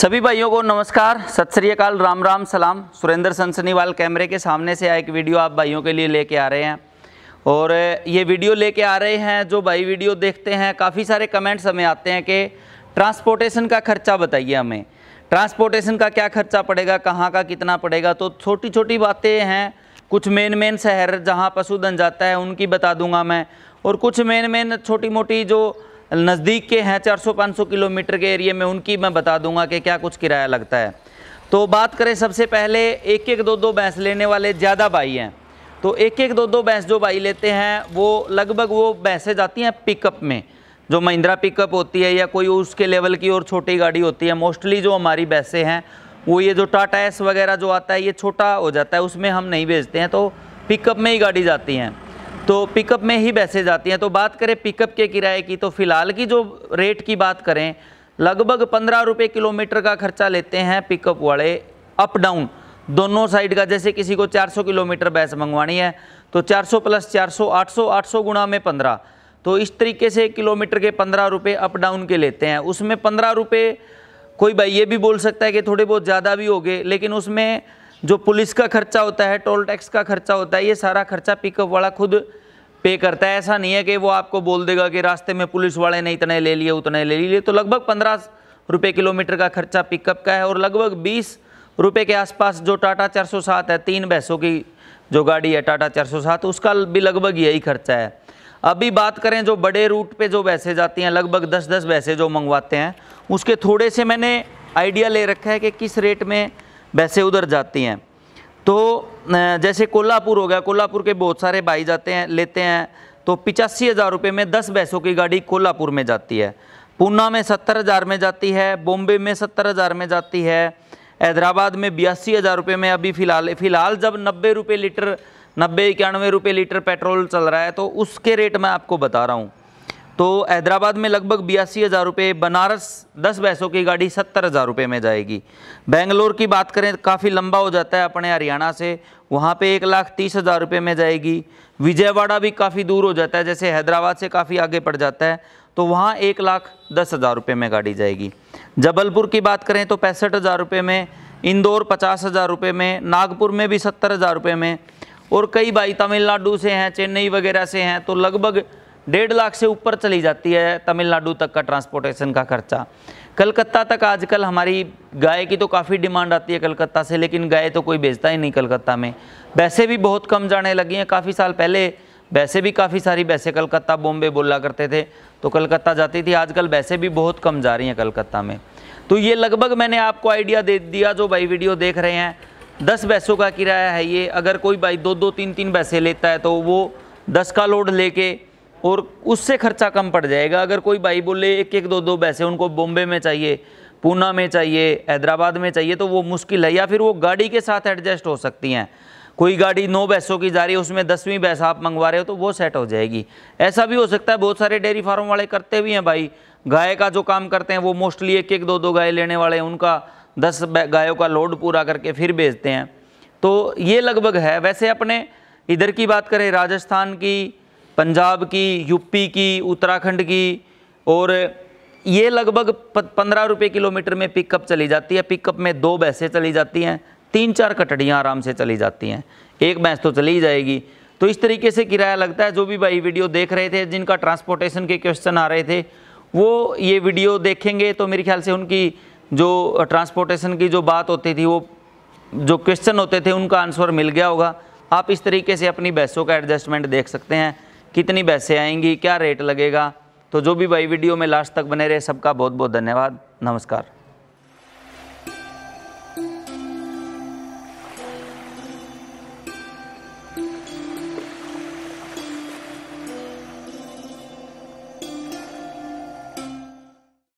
सभी भाइयों को नमस्कार सत श्रीकाल राम राम सलाम सुरेंद्र सनसनीवाल कैमरे के सामने से एक वीडियो आप भाइयों के लिए लेके आ रहे हैं और ये वीडियो लेके आ रहे हैं जो भाई वीडियो देखते हैं काफ़ी सारे कमेंट्स हमें आते हैं कि ट्रांसपोर्टेशन का खर्चा बताइए हमें ट्रांसपोर्टेशन का क्या खर्चा पड़ेगा कहाँ का कितना पड़ेगा तो छोटी छोटी बातें हैं कुछ मेन मेन शहर जहाँ पशुधन जाता है उनकी बता दूंगा मैं और कुछ मेन मेन छोटी मोटी जो नज़दीक के हैं 400-500 किलोमीटर के एरिए में उनकी मैं बता दूंगा कि क्या कुछ किराया लगता है तो बात करें सबसे पहले एक एक दो दो भैंस लेने वाले ज़्यादा भाई हैं तो एक एक दो दो भैंस जो भाई लेते हैं वो लगभग वो भैंसें जाती हैं पिकअप में जो महिंद्रा पिकअप होती है या कोई उसके लेवल की और छोटी गाड़ी होती है मोस्टली जो हमारी भैंसें हैं वो ये जो टाटा एस वगैरह जो आता है ये छोटा हो जाता है उसमें हम नहीं भेजते हैं तो पिकअप में ही गाड़ी जाती हैं तो पिकअप में ही बैसे जाती हैं तो बात करें पिकअप के किराए की तो फ़िलहाल की जो रेट की बात करें लगभग पंद्रह रुपये किलोमीटर का खर्चा लेते हैं पिकअप वाले अप डाउन दोनों साइड का जैसे किसी को 400 किलोमीटर बैस मंगवानी है तो 400 प्लस 400 800 800 गुणा में 15 तो इस तरीके से किलोमीटर के पंद्रह रुपये अप डाउन के लेते हैं उसमें पंद्रह रुपये कोई भाई ये भी बोल सकता है कि थोड़े बहुत ज़्यादा भी हो गए लेकिन उसमें जो पुलिस का खर्चा होता है टोल टैक्स का खर्चा होता है ये सारा खर्चा पिकअप वाला खुद पे करता है ऐसा नहीं है कि वो आपको बोल देगा कि रास्ते में पुलिस वाले ने इतने ले लिए उतने ले लिए तो लगभग पंद्रह रुपये किलोमीटर का खर्चा पिकअप का है और लगभग बीस रुपये के आसपास जो टाटा चार है तीन भैंसों की जो गाड़ी है टाटा चार उसका भी लगभग यही खर्चा है अभी बात करें जो बड़े रूट पे जो वैसे जाती हैं लगभग दस दस वैसे जो मंगवाते हैं उसके थोड़े से मैंने आइडिया ले रखा है कि किस रेट में वैसे उधर जाती हैं तो जैसे कोल्हापुर हो गया कोल्हापुर के बहुत सारे भाई जाते हैं लेते हैं तो पिचासी हज़ार रुपये में दस भैंसों की गाड़ी कोल्हापुर में जाती है पूना में सत्तर हज़ार में जाती है बॉम्बे में सत्तर हज़ार में जाती है हैदराबाद में बयासी हज़ार रुपये में अभी फ़िलहाल फ़िलहाल जब नब्बे रुपये लीटर नब्बे इक्यानवे रुपये लीटर पेट्रोल चल रहा है तो उसके रेट मैं आपको बता रहा हूँ तो हैदराबाद में लगभग बयासी हज़ार रुपये बनारस दस भैंसों की गाड़ी सत्तर हज़ार रुपये में जाएगी बेंगलोर की बात करें काफ़ी लंबा हो जाता है अपने हरियाणा से वहाँ पे एक लाख तीस हज़ार रुपये में जाएगी विजयवाड़ा भी काफ़ी दूर हो जाता है जैसे हैदराबाद से काफ़ी आगे पड़ जाता है तो वहाँ एक लाख दस हज़ार रुपये में गाड़ी जाएगी जबलपुर की बात करें तो पैंसठ हज़ार रुपये में इंदौर पचास हज़ार रुपये में नागपुर में भी सत्तर हज़ार रुपये में और कई भाई तमिलनाडु से हैं चेन्नई वगैरह से हैं तो लगभग डेढ़ लाख से ऊपर चली जाती है तमिलनाडु तक का ट्रांसपोर्टेशन का खर्चा कलकत्ता तक आजकल हमारी गाय की तो काफ़ी डिमांड आती है कलकत्ता से लेकिन गाय तो कोई बेचता ही नहीं कलकत्ता में वैसे भी बहुत कम जाने लगी हैं काफ़ी साल पहले वैसे भी काफ़ी सारी वैसे कलकत्ता बॉम्बे बोला करते थे तो कलकत्ता जाती थी आजकल वैसे भी बहुत कम जा रही हैं कलकत्ता में तो ये लगभग मैंने आपको आइडिया दे दिया जो भाई वीडियो देख रहे हैं दस बैसों का किराया है ये अगर कोई भाई दो दो तीन तीन बैसे लेता है तो वो दस का लोड लेके और उससे खर्चा कम पड़ जाएगा अगर कोई भाई बोले एक एक दो दो पैसे उनको बॉम्बे में चाहिए पूना में चाहिए हैदराबाद में चाहिए तो वो मुश्किल है या फिर वो गाड़ी के साथ एडजस्ट हो सकती हैं कोई गाड़ी नौ भैंसों की जा रही है उसमें दसवीं भैंस आप मंगवा रहे हो तो वो सेट हो जाएगी ऐसा भी हो सकता है बहुत सारे डेयरी फार्म वाले करते भी हैं भाई गाय का जो काम करते हैं वो मोस्टली एक एक दो दो गाय लेने वाले हैं उनका दस गायों का लोड पूरा करके फिर बेचते हैं तो ये लगभग है वैसे अपने इधर की बात करें राजस्थान की पंजाब की यूपी की उत्तराखंड की और ये लगभग पंद्रह रुपये किलोमीटर में पिकअप चली जाती है पिकअप में दो भैंसें चली जाती हैं तीन चार कटड़ियाँ आराम से चली जाती हैं एक भैंस तो चली ही जाएगी तो इस तरीके से किराया लगता है जो भी भाई वीडियो देख रहे थे जिनका ट्रांसपोर्टेशन के क्वेश्चन आ रहे थे वो ये वीडियो देखेंगे तो मेरे ख्याल से उनकी जो ट्रांसपोर्टेशन की जो बात होती थी वो जो क्वेश्चन होते थे उनका आंसर मिल गया होगा आप इस तरीके से अपनी भैंसों का एडजस्टमेंट देख सकते हैं कितनी पैसे आएंगी क्या रेट लगेगा तो जो भी भाई वीडियो में लास्ट तक बने रहे सबका बहुत बहुत धन्यवाद नमस्कार